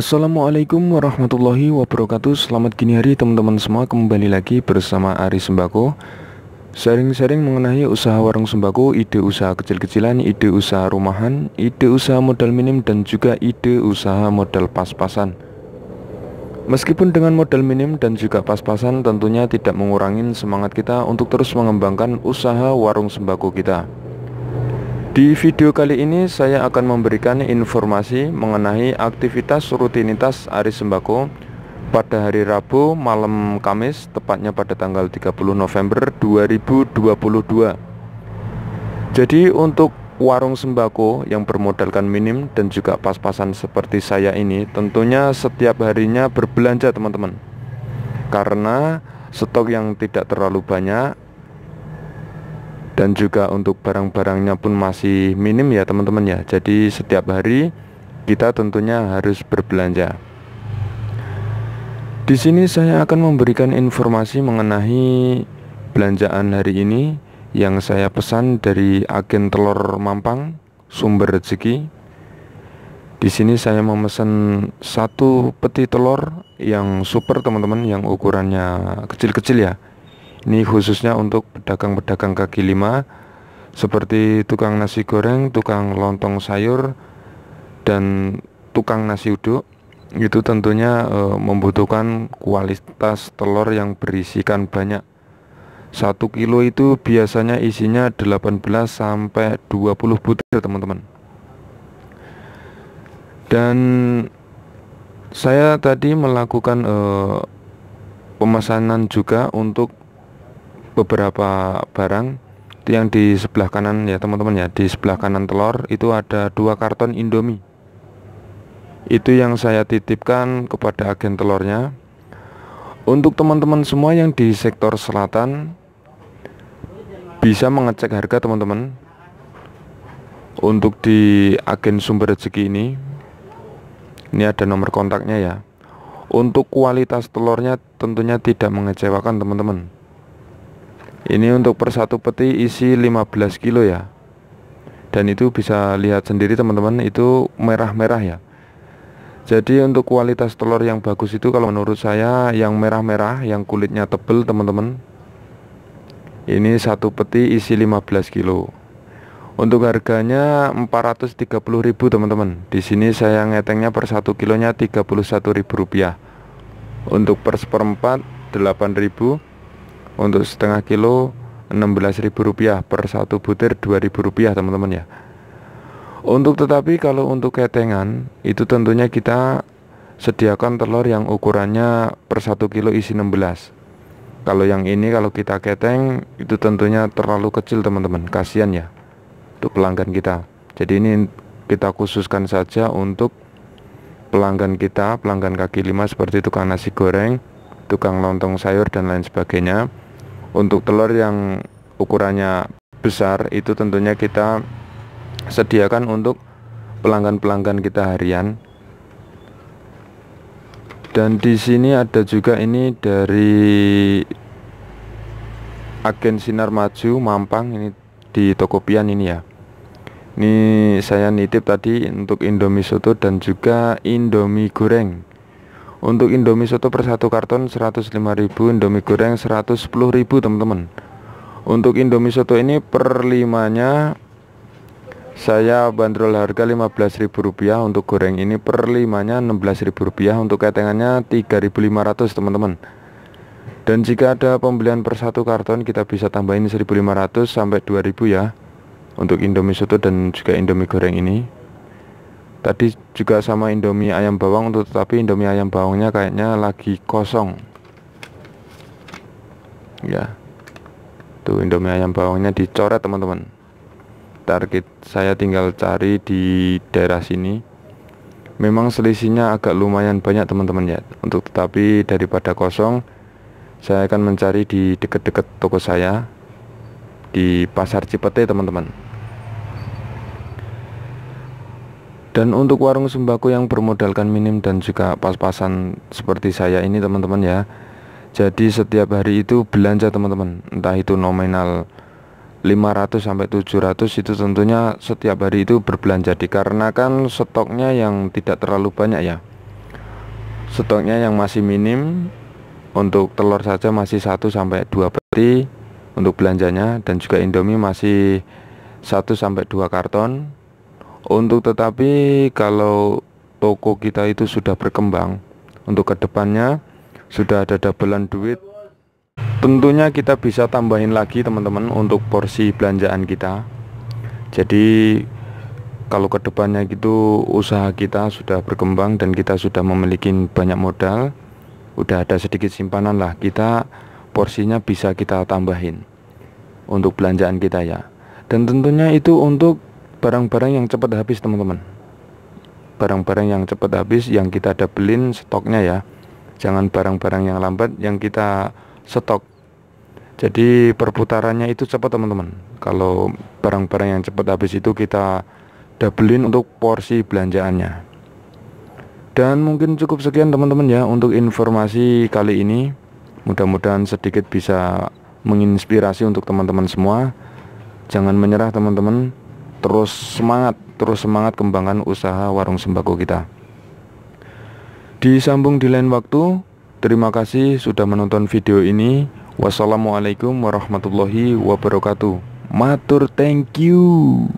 Assalamualaikum warahmatullahi wabarakatuh Selamat gini hari teman-teman semua Kembali lagi bersama Ari Sembako sering-sering mengenai usaha warung sembako Ide usaha kecil-kecilan, ide usaha rumahan Ide usaha modal minim dan juga ide usaha modal pas-pasan Meskipun dengan modal minim dan juga pas-pasan Tentunya tidak mengurangi semangat kita untuk terus mengembangkan usaha warung sembako kita di video kali ini saya akan memberikan informasi mengenai aktivitas rutinitas aris Sembako pada hari Rabu malam Kamis tepatnya pada tanggal 30 November 2022. Jadi untuk warung sembako yang bermodalkan minim dan juga pas-pasan seperti saya ini tentunya setiap harinya berbelanja teman-teman. Karena stok yang tidak terlalu banyak dan juga untuk barang-barangnya pun masih minim ya teman-teman ya jadi setiap hari kita tentunya harus berbelanja di sini saya akan memberikan informasi mengenai belanjaan hari ini yang saya pesan dari agen telur Mampang sumber rezeki di sini saya memesan satu peti telur yang super teman-teman yang ukurannya kecil-kecil ya ini khususnya untuk pedagang-pedagang kaki lima seperti tukang nasi goreng, tukang lontong sayur, dan tukang nasi uduk itu tentunya e, membutuhkan kualitas telur yang berisikan banyak Satu kilo itu biasanya isinya 18 sampai 20 butir teman-teman dan saya tadi melakukan e, pemesanan juga untuk beberapa barang yang di sebelah kanan ya teman-teman ya di sebelah kanan telur itu ada dua karton indomie itu yang saya titipkan kepada agen telurnya untuk teman-teman semua yang di sektor selatan bisa mengecek harga teman-teman untuk di agen sumber rezeki ini ini ada nomor kontaknya ya untuk kualitas telurnya tentunya tidak mengecewakan teman-teman ini untuk per satu peti isi 15 kilo ya dan itu bisa lihat sendiri teman-teman itu merah-merah ya jadi untuk kualitas telur yang bagus itu kalau menurut saya yang merah-merah yang kulitnya tebel teman-teman ini satu peti isi 15 kilo untuk harganya 430.000 teman-teman di sini saya ngetengnya per satu kilonya 31.000 rupiah untuk per seperempat 8.000 untuk setengah kilo rp rupiah per satu butir rp rupiah teman-teman ya untuk tetapi kalau untuk ketengan itu tentunya kita sediakan telur yang ukurannya per satu kilo isi 16 kalau yang ini kalau kita keteng itu tentunya terlalu kecil teman-teman kasihan ya untuk pelanggan kita jadi ini kita khususkan saja untuk pelanggan kita pelanggan kaki lima seperti tukang nasi goreng tukang lontong sayur dan lain sebagainya untuk telur yang ukurannya besar itu tentunya kita sediakan untuk pelanggan-pelanggan kita harian. Dan di sini ada juga ini dari agen Sinar Maju Mampang ini di Tokopian ini ya. Ini saya nitip tadi untuk Indomie soto dan juga Indomie goreng. Untuk Indomie soto per satu karton 105.000, Indomie goreng 110.000, teman-teman. Untuk Indomie soto ini per limanya saya bandrol harga Rp15.000 untuk goreng ini per limanya Rp16.000 untuk ketengannya 3.500 teman-teman dan jika ada pembelian per satu karton kita bisa tambahin 1.500 sampai 2.000 ya untuk Indomie soto dan juga Indomie goreng ini tadi juga sama Indomie ayam bawang untuk tetapi Indomie ayam bawangnya kayaknya lagi kosong ya tuh Indomie ayam bawangnya dicoret teman-teman target saya tinggal cari di daerah sini memang selisihnya agak lumayan banyak teman-teman ya untuk tetapi daripada kosong saya akan mencari di deket-deket toko saya di pasar Cipete teman-teman Dan untuk warung sembako yang bermodalkan minim dan juga pas-pasan seperti saya ini teman-teman ya Jadi setiap hari itu belanja teman-teman Entah itu nominal 500 sampai 700 itu tentunya setiap hari itu berbelanja dikarenakan stoknya yang tidak terlalu banyak ya Stoknya yang masih minim untuk telur saja masih 1 sampai 2 peti untuk belanjanya dan juga Indomie masih 1 sampai 2 karton untuk tetapi kalau toko kita itu sudah berkembang untuk kedepannya sudah ada doublean duit tentunya kita bisa tambahin lagi teman-teman untuk porsi belanjaan kita jadi kalau kedepannya gitu usaha kita sudah berkembang dan kita sudah memiliki banyak modal udah ada sedikit simpanan lah kita porsinya bisa kita tambahin untuk belanjaan kita ya dan tentunya itu untuk barang-barang yang cepat habis teman-teman barang-barang yang cepat habis yang kita dapelin stoknya ya jangan barang-barang yang lambat yang kita stok jadi perputarannya itu cepat teman-teman kalau barang-barang yang cepat habis itu kita doublein untuk porsi belanjaannya dan mungkin cukup sekian teman-teman ya untuk informasi kali ini mudah-mudahan sedikit bisa menginspirasi untuk teman-teman semua jangan menyerah teman-teman terus semangat, terus semangat kembangkan usaha warung sembako kita. Disambung di lain waktu. Terima kasih sudah menonton video ini. Wassalamualaikum warahmatullahi wabarakatuh. Matur thank you.